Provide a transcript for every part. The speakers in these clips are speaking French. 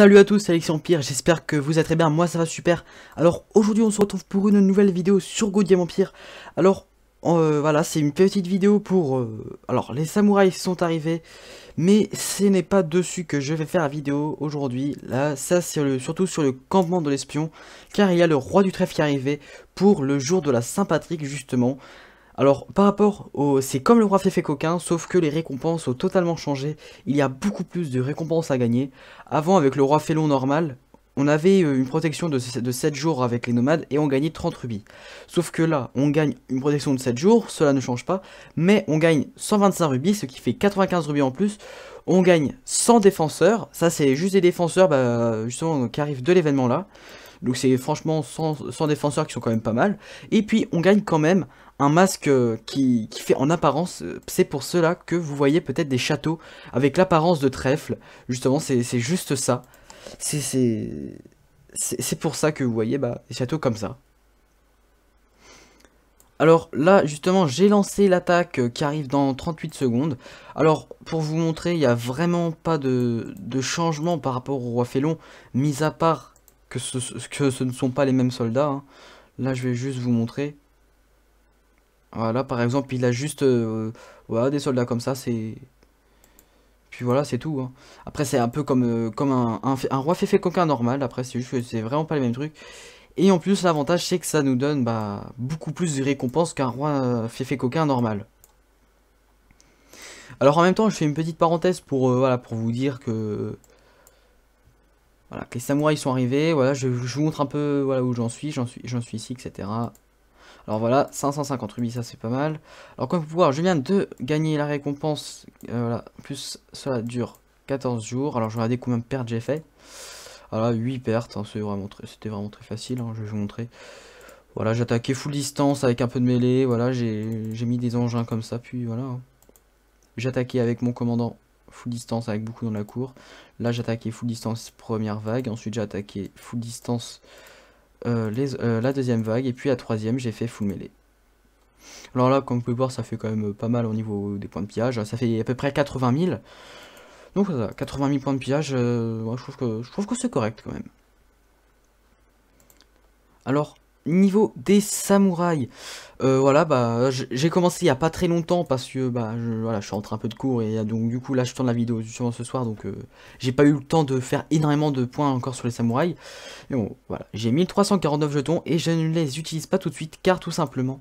Salut à tous, c'est empire j'espère que vous allez très bien, moi ça va super. Alors aujourd'hui on se retrouve pour une nouvelle vidéo sur Go Empire. Alors euh, voilà, c'est une petite vidéo pour... Euh, alors les samouraïs sont arrivés, mais ce n'est pas dessus que je vais faire la vidéo aujourd'hui. Là, ça c'est surtout sur le campement de l'espion, car il y a le roi du trèfle qui est arrivé pour le jour de la Saint-Patrick justement. Alors par rapport au... C'est comme le roi Féfé coquin, sauf que les récompenses ont totalement changé. Il y a beaucoup plus de récompenses à gagner. Avant avec le roi félon normal, on avait euh, une protection de 7 jours avec les nomades et on gagnait 30 rubis. Sauf que là, on gagne une protection de 7 jours, cela ne change pas, mais on gagne 125 rubis, ce qui fait 95 rubis en plus. On gagne 100 défenseurs, ça c'est juste des défenseurs bah, justement qui arrivent de l'événement là. Donc c'est franchement sans défenseurs qui sont quand même pas mal. Et puis on gagne quand même un masque euh, qui, fait en apparence, euh, c'est pour cela que vous voyez peut-être des châteaux avec l'apparence de trèfle. Justement c'est juste ça. C'est pour ça que vous voyez bah, des châteaux comme ça. Alors là, justement, j'ai lancé l'attaque euh, qui arrive dans 38 secondes. Alors, pour vous montrer, il n'y a vraiment pas de, de, changement par rapport au roi félon, mis à part que ce, que ce ne sont pas les mêmes soldats. Hein. Là, je vais juste vous montrer. Voilà, par exemple, il a juste euh, voilà, des soldats comme ça, c'est... Puis voilà, c'est tout. Hein. Après, c'est un peu comme, euh, comme un, un, roi fait coquin normal. Après, c'est juste que c'est vraiment pas les mêmes trucs. Et en plus, l'avantage, c'est que ça nous donne bah, beaucoup plus de récompenses qu'un roi euh, féfé coquin normal. Alors en même temps, je fais une petite parenthèse pour, voilà, pour vous dire que voilà, les samouraïs sont arrivés. Voilà, je, vous montre un peu voilà, où j'en suis. J'en suis, suis ici, etc. Alors voilà, 550 rubis, ça c'est pas mal. Alors comme vous pouvez voir, je viens de gagner la récompense. Euh, voilà, plus cela dure 14 jours. Alors je vais regarder combien de pertes j'ai fait. Voilà, 8 pertes, hein, c'était vraiment, très facile, hein, je vais vous montrer. Voilà, j'attaquais full distance avec un peu de mêlée, voilà, j'ai mis des engins comme ça, puis voilà. Hein. j'attaquais avec mon commandant full distance avec beaucoup dans la cour. Là j'attaquais full distance première vague, ensuite j'ai attaqué full distance euh, euh, la deuxième vague, et puis la troisième j'ai fait full mêlée. Alors là comme vous pouvez voir ça fait quand même pas mal au niveau des points de pillage, ça fait à peu près 80 000. Donc 80 000 points de pillage, euh, je trouve que, je trouve que c'est correct quand même. Alors, niveau des samouraïs, euh, voilà, bah, j'ai commencé il n'y a pas très longtemps parce que bah, je, je suis rentré un peu de cours et donc du coup là je tourne la vidéo justement ce soir donc euh, j'ai pas eu le temps de faire énormément de points encore sur les samouraïs. bon, voilà, j'ai 1349 jetons et je ne les utilise pas tout de suite car tout simplement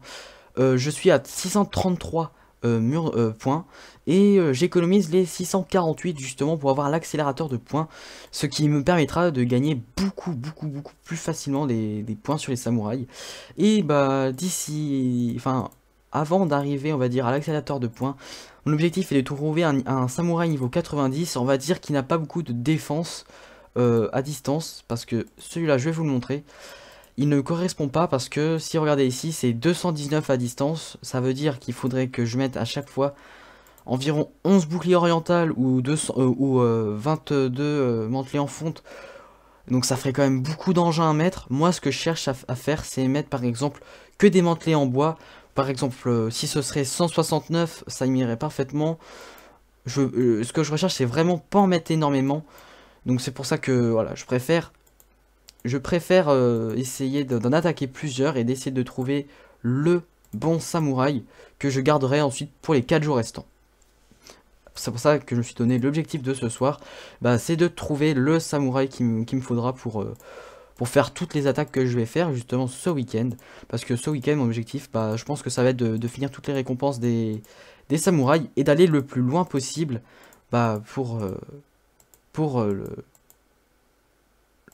euh, je suis à 633 euh, mur, euh, points et euh, j'économise les 648 justement pour avoir l'accélérateur de points ce qui me permettra de gagner beaucoup beaucoup beaucoup plus facilement des, points sur les samouraïs et bah d'ici enfin avant d'arriver on va dire à l'accélérateur de points mon objectif est de trouver un, un samouraï niveau 90 on va dire qui n'a pas beaucoup de défense à distance parce que celui-là je vais vous le montrer il ne correspond pas parce que si regardez ici, c'est 219 à distance. Ça veut dire qu'il faudrait que je mette à chaque fois environ 11 boucliers orientales ou, euh, ou 22 euh, euh, mantelets en fonte. Donc ça ferait quand même beaucoup d'engins à mettre. Moi, ce que je cherche à, faire, c'est mettre par exemple que des mantelets en bois. Par exemple, si ce serait 169, ça m'irait parfaitement. ce que je recherche, c'est vraiment pas en mettre énormément. Donc c'est pour ça que voilà, je préfère je préfère euh, essayer d'en attaquer plusieurs et d'essayer de trouver le bon samouraï que je garderai ensuite pour les 4 jours restants. C'est pour ça que je me suis donné l'objectif de ce soir, bah, c'est de trouver le samouraï qu'il me faudra pour, euh, pour faire toutes les attaques que je vais faire justement ce week-end. Parce que ce week-end, mon objectif, bah, je pense que ça va être de, finir toutes les récompenses des, des samouraïs et d'aller le plus loin possible bah, pour, euh, pour le,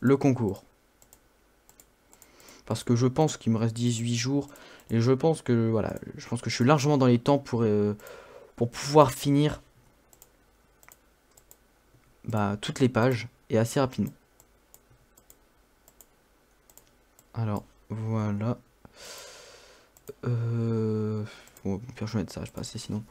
le concours parce que je pense qu'il me reste 18 jours et je pense que voilà, je pense que je suis largement dans les temps pour, euh, pour pouvoir finir bah, toutes les pages et assez rapidement. Alors voilà. Euh... Bon, pire je vais mettre ça, je passe sinon.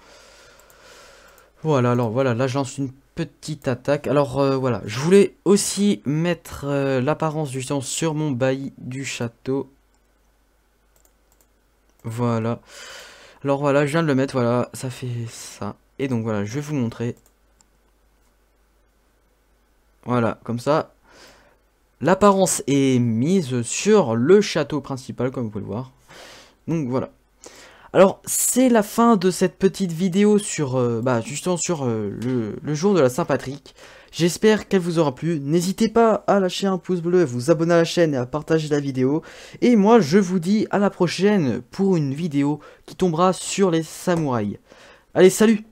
Voilà, alors voilà, là je lance une petite attaque. Alors euh, voilà, je voulais aussi mettre euh, l'apparence du sang sur mon bailli du château. Voilà. Alors voilà, je viens de le mettre, voilà, ça fait ça. Et donc voilà, je vais vous montrer. Voilà, comme ça. L'apparence est mise sur le château principal, comme vous pouvez le voir. Donc voilà. Alors c'est la fin de cette petite vidéo sur euh, bah, justement sur euh, le, le, jour de la Saint-Patrick. J'espère qu'elle vous aura plu. N'hésitez pas à lâcher un pouce bleu, à vous abonner à la chaîne et à partager la vidéo. Et moi je vous dis à la prochaine pour une vidéo qui tombera sur les samouraïs. Allez salut